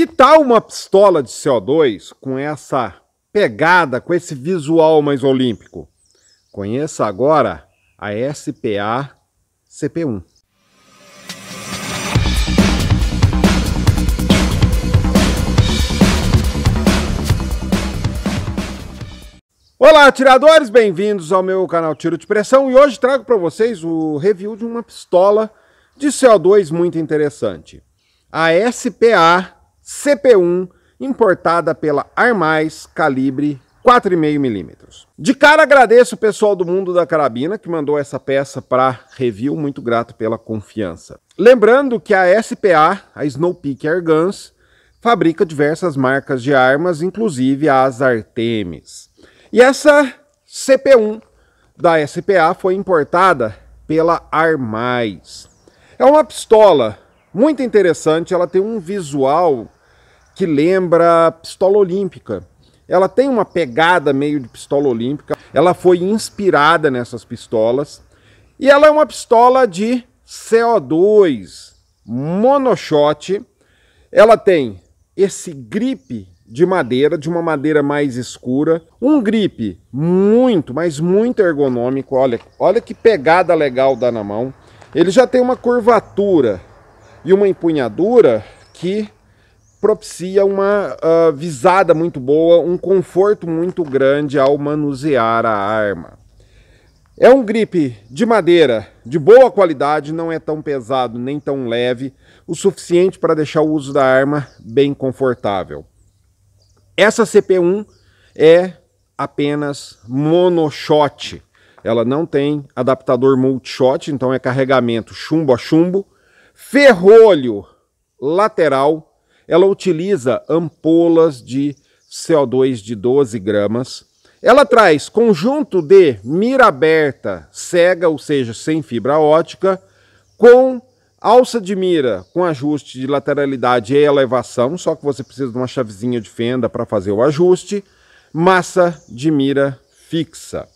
Que tal uma pistola de CO2 com essa pegada, com esse visual mais olímpico? Conheça agora a SPA CP1. Olá, atiradores! Bem-vindos ao meu canal Tiro de Pressão e hoje trago para vocês o review de uma pistola de CO2 muito interessante. A SPA CP1, importada pela Armais, calibre 4,5 milímetros. De cara agradeço o pessoal do Mundo da Carabina que mandou essa peça para review, muito grato pela confiança. Lembrando que a SPA, a Snowpeak Air Guns, fabrica diversas marcas de armas, inclusive as Artemis. E essa CP1 da SPA foi importada pela Armais. É uma pistola muito interessante, ela tem um visual que lembra pistola olímpica. Ela tem uma pegada meio de pistola olímpica. Ela foi inspirada nessas pistolas. E ela é uma pistola de CO2 monoshot. Ela tem esse grip de madeira, de uma madeira mais escura, um grip muito, mas muito ergonômico. Olha, olha que pegada legal dá na mão. Ele já tem uma curvatura e uma empunhadura que propicia uma uh, visada muito boa, um conforto muito grande ao manusear a arma. É um grip de madeira de boa qualidade, não é tão pesado nem tão leve, o suficiente para deixar o uso da arma bem confortável. Essa CP1 é apenas monoshot. Ela não tem adaptador multishot, então é carregamento chumbo a chumbo, ferrolho lateral ela utiliza ampolas de CO2 de 12 gramas. Ela traz conjunto de mira aberta cega, ou seja, sem fibra ótica, com alça de mira com ajuste de lateralidade e elevação, só que você precisa de uma chavezinha de fenda para fazer o ajuste, massa de mira fixa.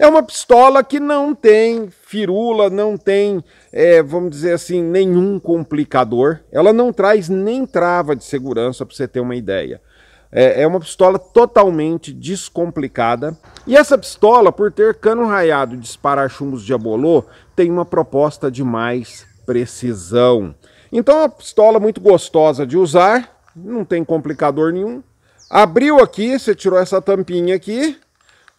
É uma pistola que não tem firula, não tem, é, vamos dizer assim, nenhum complicador. Ela não traz nem trava de segurança, para você ter uma ideia. É, é uma pistola totalmente descomplicada. E essa pistola, por ter cano raiado e disparar chumbos de abolô, tem uma proposta de mais precisão. Então, é uma pistola muito gostosa de usar, não tem complicador nenhum. Abriu aqui, você tirou essa tampinha aqui,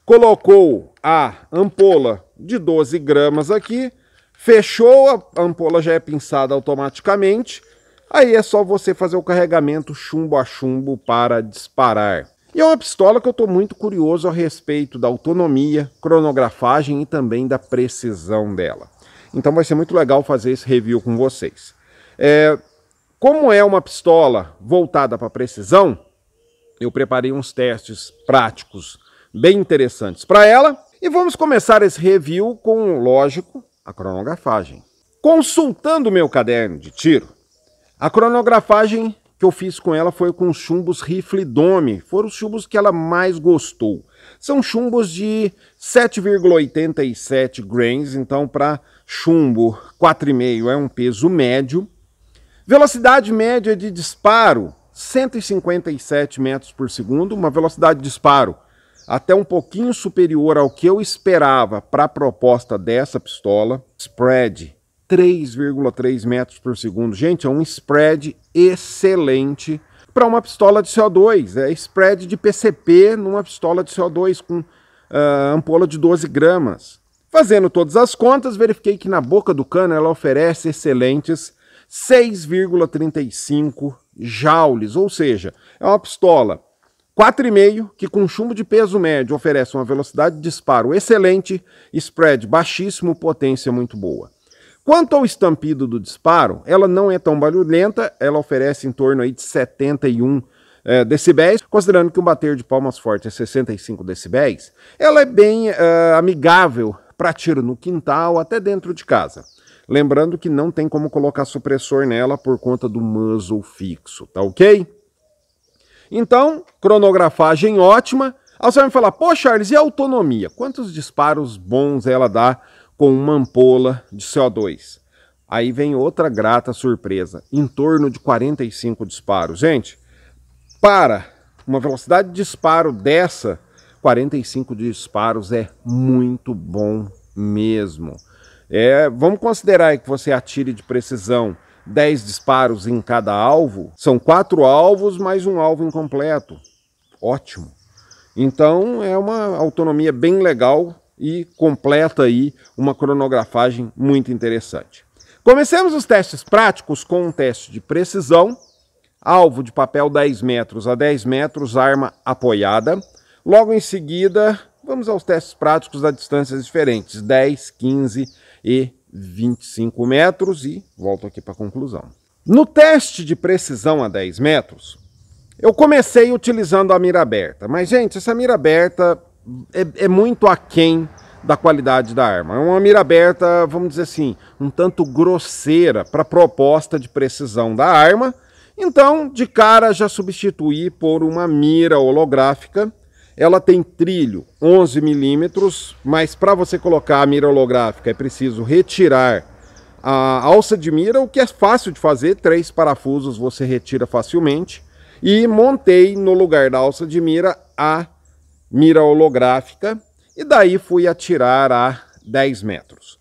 colocou a ampola de 12 gramas aqui, fechou, a ampola já é pinçada automaticamente, aí é só você fazer o carregamento chumbo a chumbo para disparar. E é uma pistola que eu estou muito curioso a respeito da autonomia, cronografagem e também da precisão dela. Então vai ser muito legal fazer esse review com vocês. É, como é uma pistola voltada para precisão, eu preparei uns testes práticos bem interessantes para ela. E vamos começar esse review com, lógico, a cronografagem. Consultando meu caderno de tiro, a cronografagem que eu fiz com ela foi com chumbos rifle dome, foram os chumbos que ela mais gostou. São chumbos de 7,87 grains, então para chumbo 4,5 é um peso médio. Velocidade média de disparo 157 metros por segundo, uma velocidade de disparo até um pouquinho superior ao que eu esperava para a proposta dessa pistola. Spread 3,3 metros por segundo. Gente, é um spread excelente para uma pistola de CO2. É spread de PCP numa pistola de CO2 com uh, ampola de 12 gramas. Fazendo todas as contas, verifiquei que na boca do cano ela oferece excelentes 6,35 joules, ou seja, é uma pistola 4,5, que com chumbo de peso médio oferece uma velocidade de disparo excelente, spread baixíssimo, potência muito boa. Quanto ao estampido do disparo, ela não é tão barulhenta, ela oferece em torno aí de 71 é, eh, decibéis, considerando que um bater de palmas forte é 65 decibéis, ela é bem eh, amigável para tiro no quintal, até dentro de casa. Lembrando que não tem como colocar supressor nela por conta do muzzle fixo, tá ok? Então, cronografagem ótima. Aí você vai me falar, pô, Charles, e a autonomia? Quantos disparos bons ela dá com uma ampola de CO2? Aí vem outra grata surpresa, em torno de 45 disparos. Gente, para uma velocidade de disparo dessa, 45 disparos é muito bom mesmo. É, vamos considerar que você atire de precisão 10 disparos em cada alvo, são quatro alvos mais um alvo incompleto. Ótimo. Então é uma autonomia bem legal e completa aí uma cronografagem muito interessante. Comecemos os testes práticos com um teste de precisão, alvo de papel 10 metros a 10 metros, arma apoiada. Logo em seguida, vamos aos testes práticos a distâncias diferentes, 10, 15 e 25 metros e volto aqui para a conclusão. No teste de precisão a 10 metros, eu comecei utilizando a mira aberta, mas gente, essa mira aberta é, é muito aquém da qualidade da arma. É uma mira aberta, vamos dizer assim, um tanto grosseira para a proposta de precisão da arma. Então, de cara já substituí por uma mira holográfica ela tem trilho 11 milímetros, mas para você colocar a mira holográfica é preciso retirar a alça de mira, o que é fácil de fazer, três parafusos você retira facilmente. E montei no lugar da alça de mira a mira holográfica e daí fui atirar a 10 metros.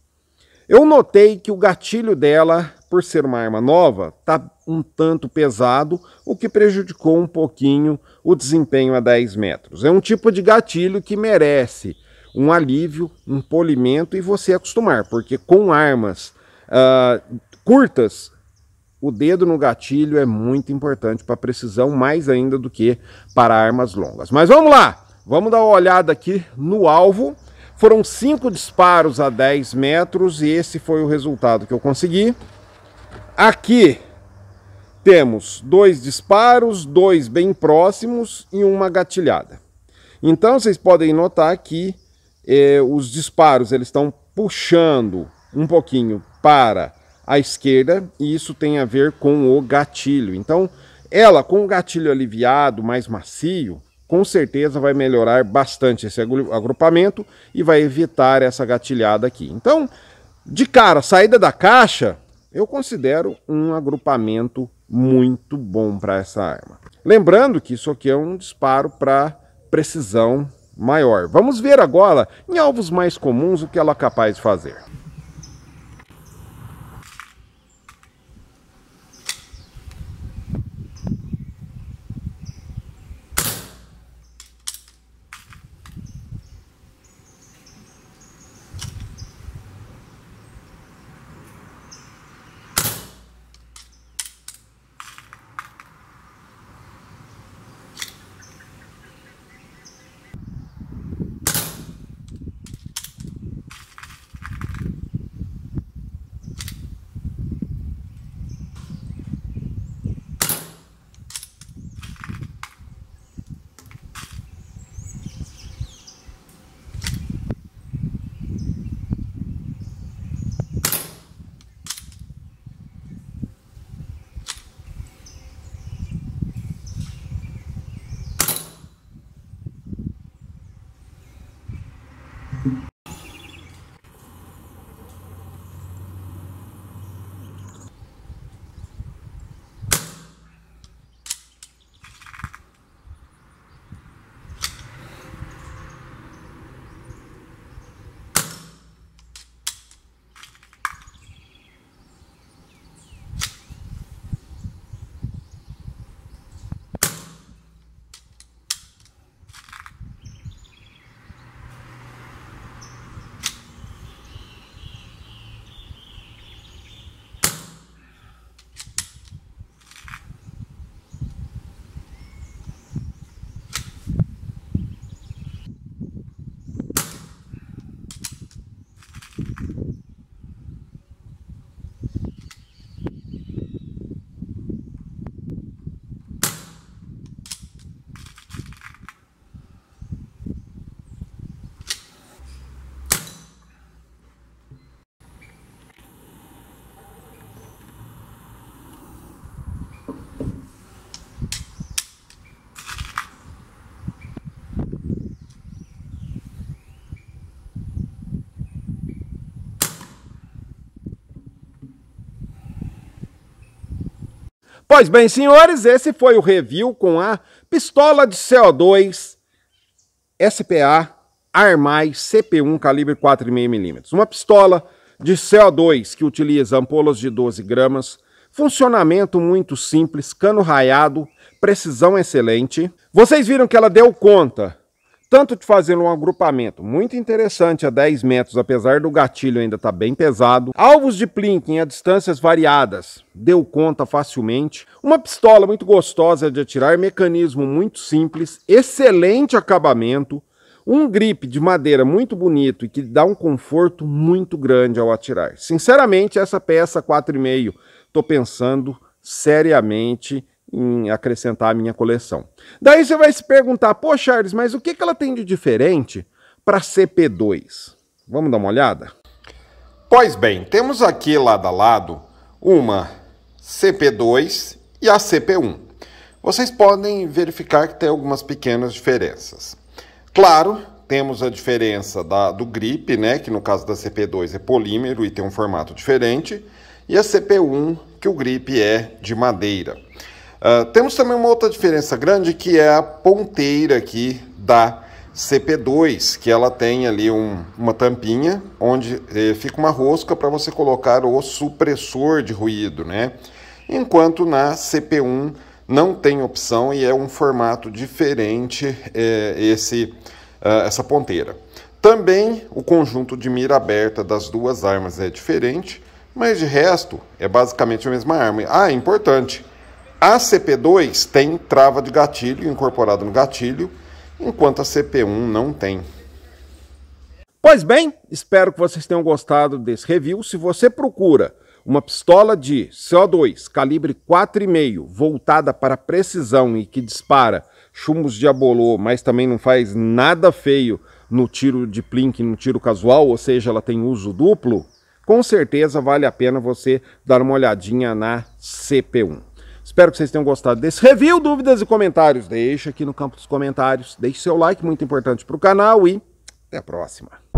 Eu notei que o gatilho dela, por ser uma arma nova, está um tanto pesado, o que prejudicou um pouquinho o desempenho a 10 metros. É um tipo de gatilho que merece um alívio, um polimento e você acostumar, porque com armas uh, curtas, o dedo no gatilho é muito importante para precisão, mais ainda do que para armas longas. Mas vamos lá, vamos dar uma olhada aqui no alvo. Foram cinco disparos a 10 metros e esse foi o resultado que eu consegui. Aqui temos dois disparos, dois bem próximos e uma gatilhada. Então vocês podem notar que eh, os disparos eles estão puxando um pouquinho para a esquerda e isso tem a ver com o gatilho. Então ela com o gatilho aliviado, mais macio, com certeza vai melhorar bastante esse agrupamento e vai evitar essa gatilhada aqui. Então, de cara, saída da caixa, eu considero um agrupamento muito bom para essa arma. Lembrando que isso aqui é um disparo para precisão maior. Vamos ver agora, em alvos mais comuns, o que ela é capaz de fazer. Pois bem, senhores, esse foi o review com a pistola de CO2 SPA Armai CP1 calibre 4,5mm. Uma pistola de CO2 que utiliza ampolas de 12 gramas, funcionamento muito simples, cano raiado, precisão excelente. Vocês viram que ela deu conta tanto de fazer um agrupamento muito interessante a 10 metros, apesar do gatilho ainda estar tá bem pesado, alvos de plinking a distâncias variadas, deu conta facilmente, uma pistola muito gostosa de atirar, mecanismo muito simples, excelente acabamento, um grip de madeira muito bonito e que dá um conforto muito grande ao atirar. Sinceramente, essa peça 4,5, estou pensando seriamente em acrescentar à minha coleção. Daí você vai se perguntar, pô, Charles, mas o que, que ela tem de diferente para CP2? Vamos dar uma olhada? Pois bem, temos aqui lado a lado uma CP2 e a CP1. Vocês podem verificar que tem algumas pequenas diferenças. Claro, temos a diferença da, do grip, né, que no caso da CP2 é polímero e tem um formato diferente, e a CP1, que o grip é de madeira. Ah, temos também uma outra diferença grande que é a ponteira aqui da CP2, que ela tem ali um, uma tampinha onde eh, fica uma rosca para você colocar o supressor de ruído, né? Enquanto na CP1 não tem opção e é um formato diferente eh, esse, uh, essa ponteira. Também o conjunto de mira aberta das duas armas é diferente, mas de resto é basicamente a mesma arma. Ah, é importante, a CP2 tem trava de gatilho incorporada no gatilho, enquanto a CP1 não tem. Pois bem, espero que vocês tenham gostado desse review. Se você procura uma pistola de CO2 calibre 4,5 voltada para precisão e que dispara chumbos de abolô, mas também não faz nada feio no tiro de plink, no tiro casual, ou seja, ela tem uso duplo, com certeza vale a pena você dar uma olhadinha na CP1. Espero que vocês tenham gostado desse review. Dúvidas e comentários, deixa aqui no campo dos comentários. Deixe seu like, muito importante para o canal e até a próxima.